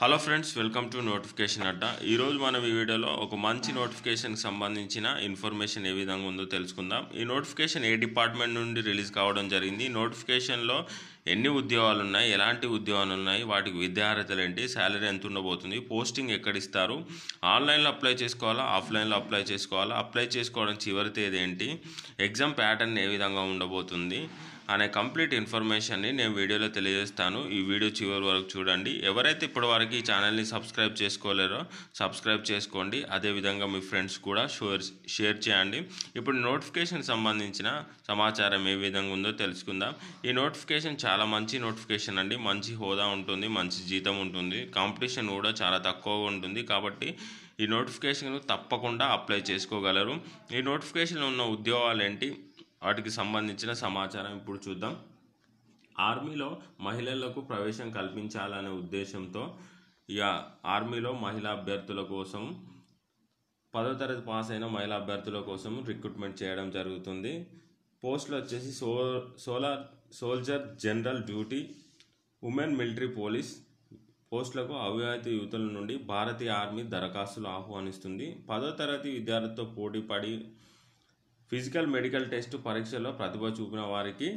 hello friends welcome to notification Adda ఈరోజు మనం ఈ వీడియోలో ఒక మంచి నోటిఫికేషన్కి సంబంధించిన ఇన్ఫర్మేషన్ ఏ విధంగా ఉందో తెలుసుకుందాం ఈ నోటిఫికేషన్ ఏ డిపార్ట్మెంట్ నుండి రిలీజ్ కావడం జరిగింది నోటిఫికేషన్లో ఎన్ని ఉద్యోగాలు ఉన్నాయి ఎలాంటి ఉద్యోగాలు ఉన్నాయి వాటికి విద్యార్హతలు ఏంటి శాలరీ ఎంత ఉండబోతుంది పోస్టింగ్ ఎక్కడ ఇస్తారు ఆన్లైన్లో అప్లై చేసుకోవాలా ఆఫ్లైన్లో అప్లై చేసుకోవాలా అప్లై చేసుకోవడం చివరి తేదీ ఏంటి ఎగ్జామ్ ప్యాటర్న్ ఏ విధంగా ఉండబోతుంది అనే కంప్లీట్ ఇన్ఫర్మేషన్ని నేను వీడియోలో తెలియజేస్తాను ఈ వీడియో చివరి వరకు చూడండి ఎవరైతే ఇప్పటి వరకు ఈ ఛానల్ని సబ్స్క్రైబ్ చేసుకోలేరో సబ్స్క్రైబ్ చేసుకోండి అదేవిధంగా మీ ఫ్రెండ్స్ కూడా షేర్ షేర్ చేయండి ఇప్పుడు నోటిఫికేషన్ సంబంధించిన సమాచారం ఏ విధంగా ఉందో తెలుసుకుందాం ఈ నోటిఫికేషన్ చాలా మంచి నోటిఫికేషన్ అండి మంచి హోదా ఉంటుంది మంచి జీతం ఉంటుంది కాంపిటీషన్ కూడా చాలా తక్కువగా ఉంటుంది కాబట్టి ఈ నోటిఫికేషన్ తప్పకుండా అప్లై చేసుకోగలరు ఈ నోటిఫికేషన్లో ఉన్న ఉద్యోగాలు ఏంటి వాటికి సంబంధించిన సమాచారం ఇప్పుడు చూద్దాం ఆర్మీలో మహిళలకు ప్రవేశం కల్పించాలనే ఉద్దేశంతో ఇక ఆర్మీలో మహిళా అభ్యర్థుల కోసం పదో తరగతి పాస్ అయిన మహిళా అభ్యర్థుల కోసం రిక్రూట్మెంట్ చేయడం జరుగుతుంది పోస్టులు వచ్చేసి so solar soldier general duty women military police పోస్టులకు అవివాహిత యువతుల నుండి భారతీయ ఆర్మీ దరఖాస్తులు ఆహ్వానిస్తుంది పదో తరగతి పోటీ పోటీపడి ఫిజికల్ మెడికల్ టెస్ట్ పరీక్షలో ప్రతిభ చూపిన వారికి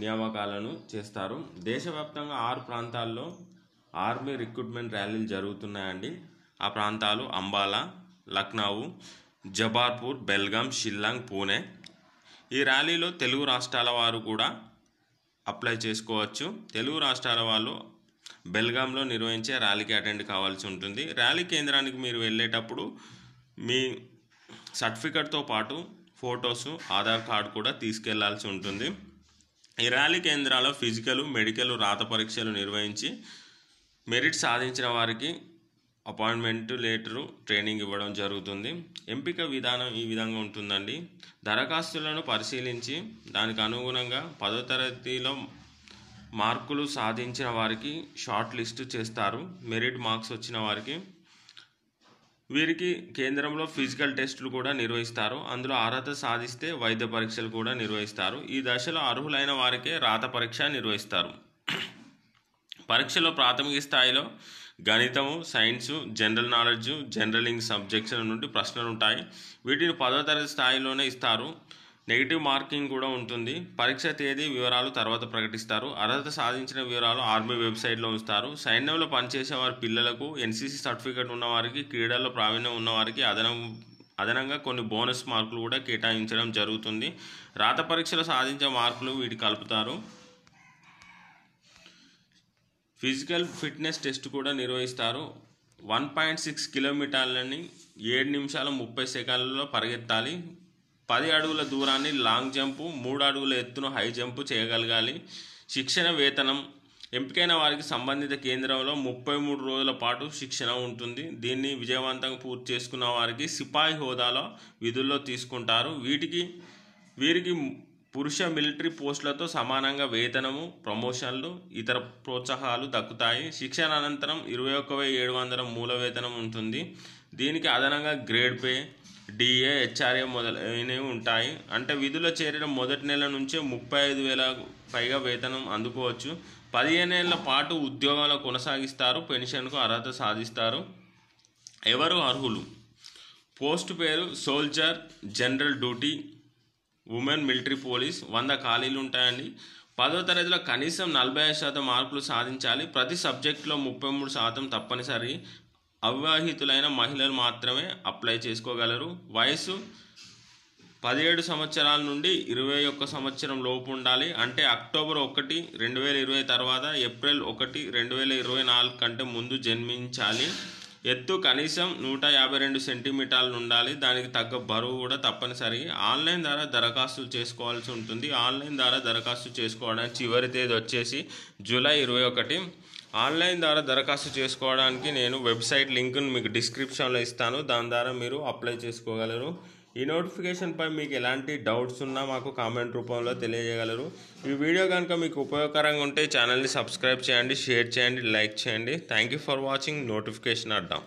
నియామకాలను చేస్తారు దేశవ్యాప్తంగా ఆరు ప్రాంతాల్లో ఆర్మీ రిక్రూట్మెంట్ ర్యాలీలు జరుగుతున్నాయండి ఆ ప్రాంతాలు అంబాలా లక్నౌ జబార్పూర్ బెల్గాం షిల్లాంగ్ పూణే ఈ ర్యాలీలో తెలుగు రాష్ట్రాల వారు కూడా అప్లై చేసుకోవచ్చు తెలుగు రాష్ట్రాల వాళ్ళు బెల్గాంలో నిర్వహించే ర్యాలీకి అటెండ్ కావాల్సి ఉంటుంది ర్యాలీ కేంద్రానికి మీరు వెళ్ళేటప్పుడు మీ సర్టిఫికెట్తో పాటు ఫొటోస్ ఆధార్ కార్డు కూడా తీసుకెళ్లాల్సి ఉంటుంది ఈ ర్యాలీ కేంద్రాల్లో ఫిజికల్ మెడికల్ రాత పరీక్షలు నిర్వహించి మెరిట్ సాధించిన వారికి అపాయింట్మెంట్ లేటరు ట్రైనింగ్ ఇవ్వడం జరుగుతుంది ఎంపిక విధానం ఈ విధంగా ఉంటుందండి దరఖాస్తులను పరిశీలించి దానికి అనుగుణంగా పదో తరగతిలో మార్కులు సాధించిన వారికి షార్ట్ లిస్టు చేస్తారు మెరిట్ మార్క్స్ వచ్చిన వారికి వీరికి కేంద్రంలో ఫిజికల్ టెస్టులు కూడా నిర్వహిస్తారు అందులో అర్హత సాధిస్తే వైద్య పరీక్షలు కూడా నిర్వహిస్తారు ఈ దశలో అర్హులైన వారికే రాత పరీక్ష నిర్వహిస్తారు పరీక్షలో ప్రాథమిక స్థాయిలో గణితము సైన్సు జనరల్ నాలెడ్జ్ జనరలింగ్ సబ్జెక్షన్ సబ్జెక్ట్స్ నుండి ప్రశ్నలు ఉంటాయి వీటిని పదో తరగతి స్థాయిలోనే ఇస్తారు నెగిటివ్ మార్కింగ్ కూడా ఉంటుంది పరీక్ష తేదీ వివరాలు తర్వాత ప్రకటిస్తారు అర్హత సాధించిన వివరాలు ఆర్మీ వెబ్సైట్లో ఉంచుతారు సైన్యంలో పనిచేసే వారి పిల్లలకు ఎన్సీసీ సర్టిఫికేట్ ఉన్నవారికి క్రీడల్లో ప్రావీణ్యం ఉన్నవారికి అదన అదనంగా కొన్ని బోనస్ మార్కులు కూడా కేటాయించడం జరుగుతుంది రాత పరీక్షలు సాధించే మార్కులు వీటి కలుపుతారు ఫిజికల్ ఫిట్నెస్ టెస్ట్ కూడా నిర్వహిస్తారు వన్ పాయింట్ సిక్స్ కిలోమీటర్లని ఏడు నిమిషాల ముప్పై సెకండ్లలో పరిగెత్తాలి పది అడుగుల దూరాన్ని లాంగ్ జంపు మూడు అడుగుల ఎత్తును హై జంపు చేయగలగాలి శిక్షణ వేతనం ఎంపికైన వారికి సంబంధిత కేంద్రంలో ముప్పై మూడు రోజుల పాటు శిక్షణ ఉంటుంది దీన్ని విజయవంతంగా పూర్తి చేసుకున్న వారికి సిపాయి హోదాలో విధుల్లో తీసుకుంటారు వీటికి వీరికి పురుష మిలిటరీ పోస్టులతో సమానంగా వేతనము ప్రమోషన్లు ఇతర ప్రోత్సాహాలు దక్కుతాయి శిక్షణ అనంతరం ఇరవై ఒక్క ఏడు వందల మూల వేతనం ఉంటుంది దీనికి అదనంగా గ్రేడ్ పే డిఏ హెచ్ఆర్ఏ మొదలైనవి ఉంటాయి అంటే విధుల్లో చేరిన మొదటి నెల నుంచే ముప్పై ఐదు వేల పైగా వేతనం అందుకోవచ్చు పదిహేను ఏళ్ళ పాటు ఉద్యోగాలు కొనసాగిస్తారు పెన్షన్కు అర్హత సాధిస్తారు ఎవరు అర్హులు పోస్ట్ పేరు soldier general duty women military police వంద ఖాళీలు ఉంటాయండి పదో తరగతిలో కనీసం నలభై ఐదు శాతం మార్కులు సాధించాలి ప్రతి సబ్జెక్టులో ముప్పై మూడు శాతం తప్పనిసరి అవివాహితులైన మహిళలు మాత్రమే అప్లై చేసుకోగలరు వయసు పదిహేడు సంవత్సరాల నుండి ఇరవై ఒక్క సంవత్సరం లోపు ఉండాలి అంటే అక్టోబర్ ఒకటి రెండు వేల ఇరవై తర్వాత ఏప్రిల్ ఒకటి రెండు వేల ఇరవై నాలుగు కంటే ముందు జన్మించాలి ఎత్తు కనీసం నూట యాభై రెండు సెంటీమీటర్లు ఉండాలి దానికి తగ్గ బరువు కూడా తప్పనిసరి ఆన్లైన్ ద్వారా దరఖాస్తు చేసుకోవాల్సి ఉంటుంది ఆన్లైన్ ద్వారా దరఖాస్తు చేసుకోవడానికి చివరి తేదీ వచ్చేసి జూలై ఇరవై ఒకటి ఆన్లైన్ ద్వారా దరఖాస్తు చేసుకోవడానికి నేను వెబ్సైట్ లింక్ను మీకు డిస్క్రిప్షన్లో ఇస్తాను దాని ద్వారా మీరు అప్లై చేసుకోగలరు ఈ నోటిఫికేషన్పై మీకు ఎలాంటి డౌట్స్ ఉన్నా మాకు కామెంట్ రూపంలో తెలియజేయగలరు ఈ వీడియో కనుక మీకు ఉపయోగకరంగా ఉంటే ఛానల్ని సబ్స్క్రైబ్ చేయండి షేర్ చేయండి లైక్ చేయండి thank you for watching notification అడ్డాం